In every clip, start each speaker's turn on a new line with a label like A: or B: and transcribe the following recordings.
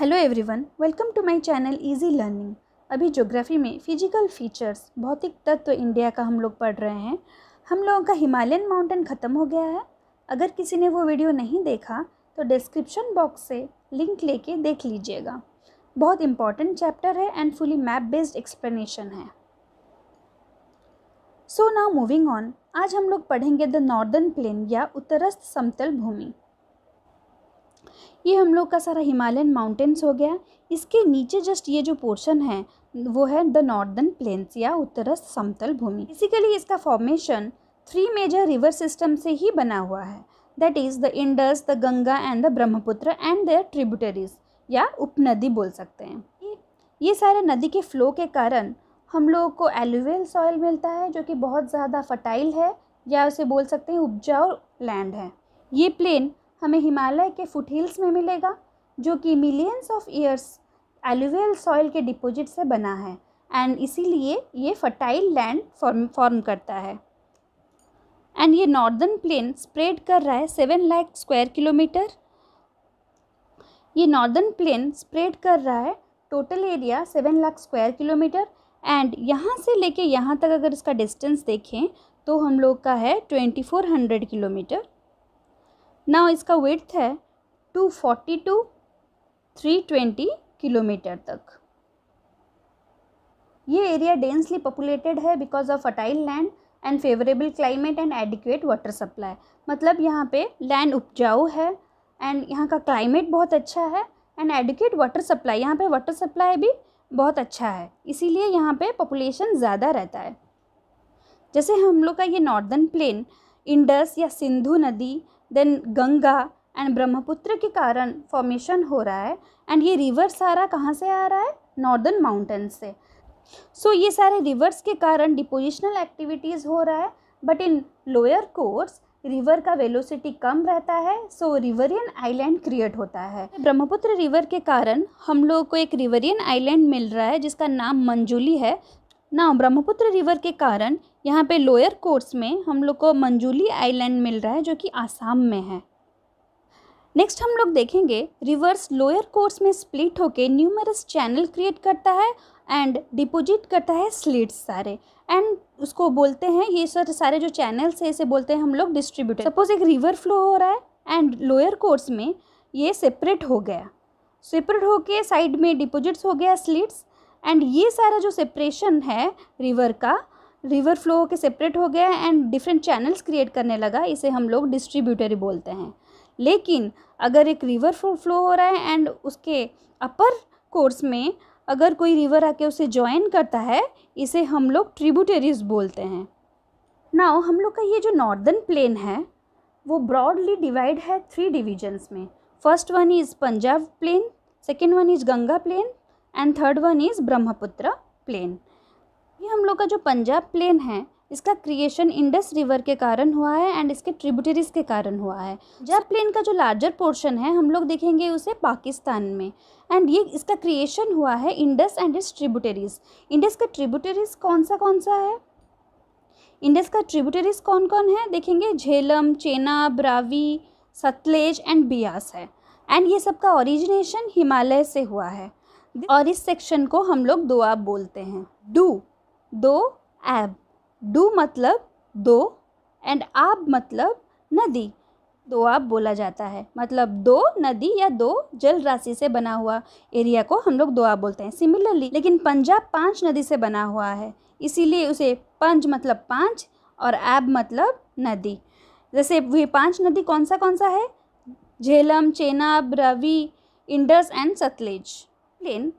A: Hello everyone welcome to my channel easy learning अभी geography में physical features भौतिक तत्व इंडिया का हम लोग पढ़ रहे हैं हम लोगों का हिमालयन माउंटेन ख़त्म हो गया है अगर किसी ने वो वीडियो नहीं देखा तो डिस्क्रिप्शन बॉक्स से लिंक लेके देख लीजिएगा बहुत इंपॉर्टेंट चैप्टर है and fully map based explanation है सो नाउ मूविंग ऑन आज हम लोग पढ़ेंगे द नॉर्दर्न प्लेन या उत्तरस्थ समतल भूमि ये हम लोग का सारा हिमालयन माउंटेन्स हो गया इसके नीचे जस्ट ये जो पोर्शन है वो है द नॉर्दर्न प्लेन्स या उत्तर समतल भूमि बेसिकली इसका formation three major river system से ही बना हुआ है that is the Indus the Ganga and the Brahmaputra and their tributaries या उपनदी बोल सकते हैं ये सारे नदी के फ्लो के कारण हम लोगों को एलुवेल सॉइल मिलता है जो कि बहुत ज़्यादा फर्टाइल है या उसे बोल सकते हैं उपजाऊ लैंड है ये प्लेन हमें हिमालय के फुटहिल्स में मिलेगा जो कि millions of years alluvial soil के डिपोजिट से बना है एंड इसीलिए ये फर्टाइल लैंड फॉर्म फॉर्म करता है एंड ये नॉर्दर्न प्लेन स्प्रेड कर रहा है सेवन लाख स्क्वायर किलोमीटर ये नॉर्दर्न प्लेन स्प्रेड कर रहा है total area seven lakh square kilometre and यहाँ से लेके यहाँ तक अगर इसका डिस्टेंस देखें तो हम लोग का है ट्वेंटी फोर हंड्रेड किलोमीटर ना इसका विड्थ है two forty to three twenty kilometre तक ये एरिया डेंसली पॉपुलेटेड है because of fertile land and favourable climate and adequate water supply मतलब यहाँ पे लैंड उपजाऊ है एंड यहाँ का क्लाइमेट बहुत अच्छा है एंड एडिक्वेट वाटर सप्लाई यहाँ पे वाटर सप्लाई भी बहुत अच्छा है इसीलिए यहाँ पे पॉपुलेशन ज़्यादा रहता है जैसे हम लोग का ये नॉर्दर्न प्लेन इंडस या सिंधु नदी देन गंगा एंड ब्रह्मपुत्र के कारण फॉर्मेशन हो रहा है एंड ये रिवर सारा कहाँ से आ रहा है नॉर्दर्न माउंटेन से सो so, ये सारे रिवर्स के कारण डिपोजिशनल एक्टिविटीज़ हो रहा है but in lower course river का वेलोसिटी कम रहता है सो रिवरियन आइलैंड क्रिएट होता है ब्रह्मपुत्र रिवर के कारण हम लोगों को एक रिवरियन आइलैंड मिल रहा है जिसका नाम मंजुली है ना ब्रह्मपुत्र रिवर के कारण यहाँ पे लोअर कोर्स में हम लोग को मंजूली आइलैंड मिल रहा है जो कि आसाम में है नेक्स्ट हम लोग देखेंगे रिवर्स लोअर कोर्स में स्प्लिट होके न्यूमरस चैनल क्रिएट करता है एंड डिपोजिट करता है स्लिट्स सारे एंड उसको बोलते हैं ये सर सारे जो चैनल्स है इसे बोलते हैं हम लोग डिस्ट्रीब्यूटर सपोज एक रिवर फ्लो हो रहा है एंड लोअर कोर्स में ये सेपरेट हो गया सेपरेट होके साइड में डिपोजिट्स हो गया स्लिट्स एंड ये सारा जो सेपरेशन है रिवर का रिवर फ्लो होकर सेपरेट हो गया एंड डिफरेंट चैनल्स क्रिएट करने लगा इसे हम लोग डिस्ट्रीब्यूटरी बोलते हैं लेकिन अगर एक रिवर फ्लो हो रहा है एंड उसके अपर कोर्स में अगर कोई रिवर आके उसे ज्वाइन करता है इसे हम लोग ट्रिब्यूटरीज बोलते हैं नाउ हम लोग का ये जो नॉर्दर्न प्लेन है वो ब्रॉडली डिवाइड है थ्री डिविजन्स में first one is Punjab plain second one is Ganga plain and third one is Brahmaputra plain ये हम लोग का जो पंजाब प्लेन है इसका क्रिएशन इंडस रिवर के कारण हुआ है एंड इसके ट्रिब्यूटरीज के कारण हुआ है पंजाब प्लेन का जो लार्जर पोर्शन है हम लोग देखेंगे उसे पाकिस्तान में एंड ये इसका क्रिएशन हुआ है Indus and its tributaries Indus का ट्रिब्यूटरीज कौन सा कौन सा है इंडस का ट्रिब्यूटरीज कौन कौन है देखेंगे झेलम चेना ब्रावी सतलेज एंड बियास है एंड ये सब का ओरिजिनेशन हिमालय से हुआ है और इस सेक्शन को हम लोग दुआब बोलते हैं डू दो ऐब डू मतलब दो एंड आब मतलब नदी दो आब बोला जाता है मतलब दो नदी या दो जल राशि से बना हुआ एरिया को हम लोग दो आब बोलते हैं सिमिलरली लेकिन पंजाब पांच नदी से बना हुआ है इसीलिए उसे पंज मतलब पांच और ऐब मतलब नदी जैसे वे पांच नदी कौन सा कौन सा है Jhelum Chenab Ravi Indus and Sutlej plain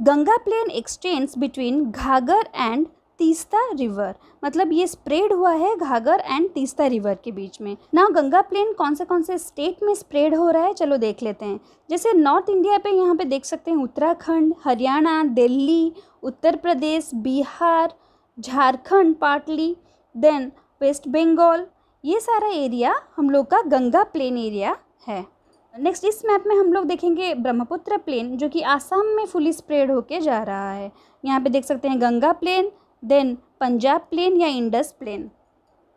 A: Ganga plain extends between Ghaghara and Teesta river मतलब ये स्प्रेड हुआ है घाघर एंड तीस्ता रिवर के बीच में ना गंगा प्लेन कौन से कौन से स्टेट में स्प्रेड हो रहा है चलो देख लेते हैं जैसे नॉर्थ इंडिया पे यहाँ पे देख सकते हैं उत्तराखंड हरियाणा दिल्ली उत्तर प्रदेश बिहार झारखंड पार्टली देन वेस्ट बंगाल ये सारा एरिया हम लोग का गंगा प्लेन एरिया है नेक्स्ट इस मैप में हम लोग देखेंगे ब्रह्मपुत्र प्लेन जो कि आसाम में फुली स्प्रेड होके जा रहा है यहाँ पे देख सकते हैं Ganga plain then Punjab plain या इंडस प्लेन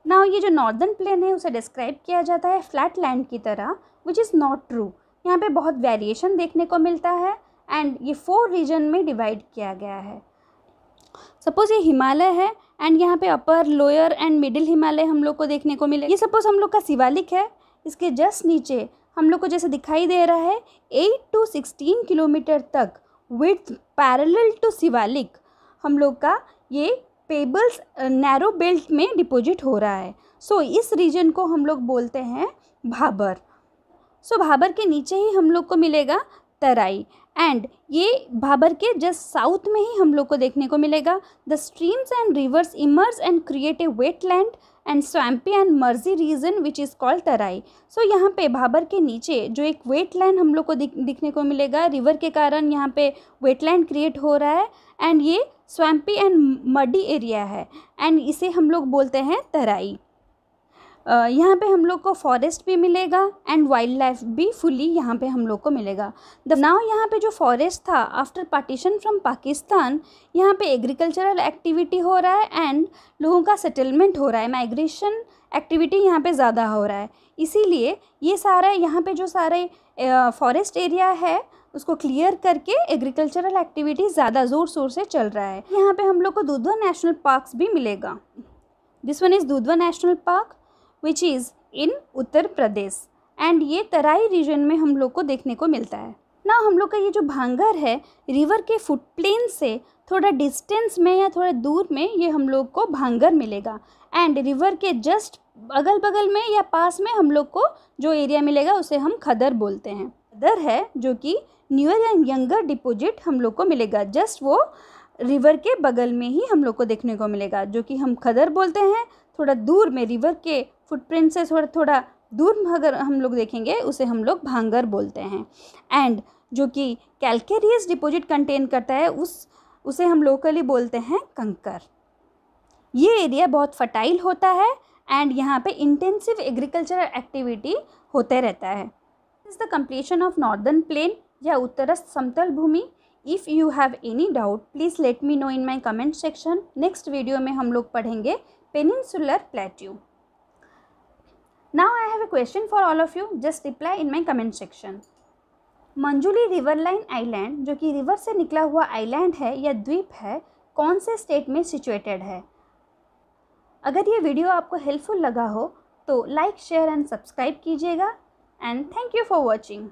A: ना ये जो नॉर्दर्न प्लेन है उसे डिस्क्राइब किया जाता है फ्लैट लैंड की तरह विच इज़ नॉट ट्रू यहाँ पे बहुत वेरिएशन देखने को मिलता है एंड ये फोर रीजन में डिवाइड किया गया है सपोज़ ये हिमालय है एंड यहाँ पे upper lower and middle Himalaya हम लोग को देखने को मिले ये सपोज़ हम लोग का शिवालिक है इसके जस्ट नीचे हम लोग को जैसे दिखाई दे रहा है एट टू सिक्सटीन किलोमीटर तक विथ पैरेलल टू शिवालिक हम लोग का ये पेबल्स नैरो बेल्ट में डिपॉजिट हो रहा है सो so, इस रीजन को हम लोग बोलते हैं भाबर सो so, भाबर के नीचे ही हम लोग को मिलेगा तराई एंड ये भाबर के जस्ट साउथ में ही हम लोग को देखने को मिलेगा the streams and rivers emerge and create a wetland and swampy and marshy region which is called Terai so यहाँ पे भाबर के नीचे जो एक वेट लैंड हम लोग को दिख, दिखने को मिलेगा रिवर के कारण यहाँ पे वेट लैंड क्रिएट हो रहा है एंड ये स्वैम्पी एंड मडी एरिया है एंड इसे हम लोग बोलते हैं तराई यहाँ पे हम लोग को फॉरेस्ट भी मिलेगा एंड वाइल्ड लाइफ भी फुली यहाँ पे हम लोग को मिलेगा द नाव यहाँ पे जो फॉरेस्ट था आफ्टर पार्टीशन फ्रॉम पाकिस्तान यहाँ पे एग्रीकल्चरल एक्टिविटी हो रहा है एंड लोगों का सेटलमेंट हो रहा है माइग्रेशन एक्टिविटी यहाँ पे ज़्यादा हो रहा है इसीलिए ये सारा यहाँ पे जो सारे फॉरेस्ट एरिया है उसको क्लियर करके एग्रीकल्चरल एक्टिविटी ज़्यादा ज़ोर शोर से चल रहा है यहाँ पे हम लोग को दुधवा नेशनल पार्क भी मिलेगा this one is Dudhwa national park which is in Uttar Pradesh and ये तराई रीजन में हम लोग को देखने को मिलता है ना हम लोग का ये जो भांगर है रिवर के फुटप्लेन से थोड़ा डिस्टेंस में या थोड़ा दूर में ये हम लोग को भांगर मिलेगा एंड रिवर के जस्ट अगल बगल में या पास में हम लोग को जो एरिया मिलेगा उसे हम खदर बोलते हैं खदर है जो कि न्यूअर एंड यंगर डिपोजिट हम लोग को मिलेगा जस्ट वो रिवर के बगल में ही हम लोग को देखने को मिलेगा जो कि हम खदर बोलते हैं थोड़ा दूर में रिवर के फुटप्रिंट से थोड़ा थोड़ा दूर अगर हम लोग देखेंगे उसे हम लोग भांगर बोलते हैं एंड जो कि कैलकेरियस डिपॉजिट कंटेन करता है उस उसे हम लोकली बोलते हैं कंकर ये एरिया बहुत फर्टाइल होता है एंड यहाँ पे इंटेंसिव एग्रीकल्चरल एक्टिविटी होते रहता है is the completion of northern plain या उत्तरस्थ समतल भूमि if you have any doubt please let me know in my comment section next video में हम लोग पढ़ेंगे peninsular plateau Now I have a question for all of you. Just reply in my comment section. Majuli riverine island जो कि river से निकला हुआ island है या द्वीप है कौन से स्टेट में सिचुएटेड है अगर ये वीडियो आपको हेल्पफुल लगा हो तो लाइक शेयर एंड सब्सक्राइब कीजिएगा and thank you for watching